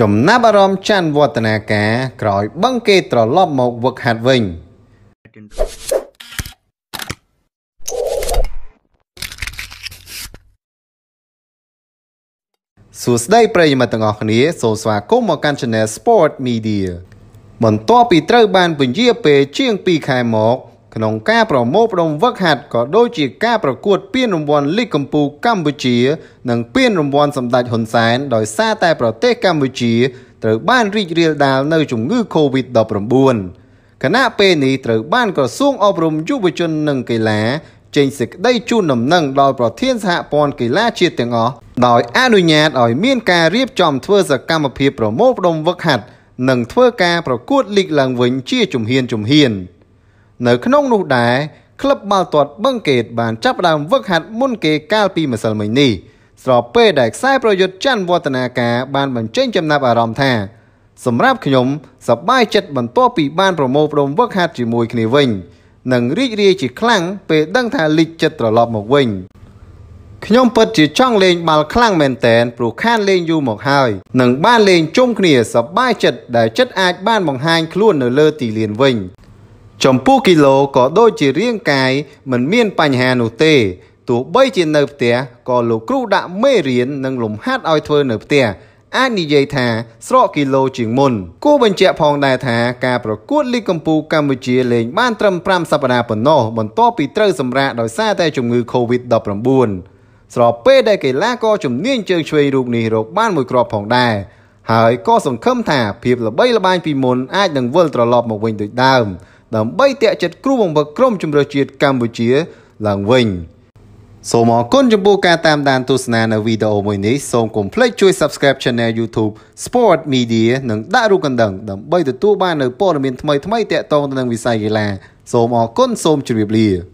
ចំណាប់អារម្មណ៍ច័ន្ទវឌ្ឍនាការក្រោយបឹងគេត្រឡប់មកវឹកហាត់វិញសួស្តីប្រិយមិត្តទាំងអស់គ្នាសូមស្វាគមន៍មកកាន់ Channel Sport Media បន្ទាប់ពីត្រូវបានពន្យាពេលជាង2ខែមកក្នុងការប្រមូលផ្ដុំវឹកហាត់ក៏ដូចជាការប្រកួតពានរង្វាន់លីគកម្ពុជាកម្ពុជានិងពានរង្វាន់សម្ដេចហ៊ុនសែនដោយសារតែប្រទេសកម្ពុជាត្រូវបានរីករាលដាលនៅជំងឺ Covid-19 គណៈពេលនេះត្រូវបានក្រសួងអប់រំយុវជននិងកីឡាចេញសេចក្តីជូនដំណឹងដល់ប្រធានសហព័ន្ធកីឡាជាតិទាំងអស់ដោយអនុញ្ញាតឲ្យមានការរៀបចំធ្វើសកម្មភាពប្រមូលផ្ដុំវឹកហាត់និងធ្វើការប្រកួតលីកឡើងវិញជាជំហានជំហាន។នៅក្នុងនោះដែរក្លឹបបាល់ទាត់បឹងកេតបានចាប់ផ្ដើមវឹកហាត់មុនគេកាលពីម្សិលមិញនេះស្របពេលដែលខ្សែប្រយុទ្ធច័ន្ទវឌ្ឍនាការបានបញ្ចេញចំណាប់អារម្មណ៍ថា សម្រាប់ខ្ញុំសប្បាយចិត្តបន្ទាប់ពីបានប្រមូលផ្ដុំវឹកហាត់ជាមួយគ្នាវិញនិងរីករាយជាខ្លាំងពេលដឹងថាលីកចិត្តត្រឡប់មកវិញខ្ញុំពិតជាចង់លេងបាល់ខ្លាំងមែនតែនព្រោះខានលេងយូរមកហើយនឹងបានលេងជុំគ្នាសប្បាយចិត្តដែលចិត្តអាចបានបង្ហាញខ្លួននៅលើទីលានវិញចំពោះគីឡូក៏ដូចជារាងកាយមិនមានបញ្ហានោះទេទោះបីជានៅផ្ទះក៏លោកគ្រូដាក់មេរៀននិងលំហាត់ឲ្យធ្វើនៅផ្ទះអាចនិយាយថាស្រកគីឡូជាងមុនគួរបញ្ជាក់ផងដែរថាការប្រកួតលីកកំពូលកម្ពុជាលេងបានត្រឹម5សប្តាហ៍ប៉ុណ្ណោះបន្ទាប់ពីត្រូវសម្រាកដោយសារតែជំងឺ Covid-19 ស្របពេលដែលកីឡាករជំនាញជើងឆ្វេងរូបនេះរកបានមួយគ្រាប់ផងដែរហើយក៏សង្ឃឹមថាភាពល្បីល្បាញពីមុនអាចនឹងវិលត្រឡប់មកវិញដូចដើម។ដើម្បីតេជិត គ្រូបង្វឹកក្រុមជម្រើសជាតិកម្ពុជាឡើងវិញ សូមអរគុណចំពោះការតាមដានទស្សនានៅវីដេអូមួយនេះសូមកុំភ្លេចជួយ Subscribe Channel YouTube Sport Media និងដាក់រូបកណ្ដឹងដើម្បីទទួលបាននូវព័ត៌មានថ្មីៗទាក់ទងទៅនឹងវិស័យកីឡាសូមអរគុណសូមជម្រាបលា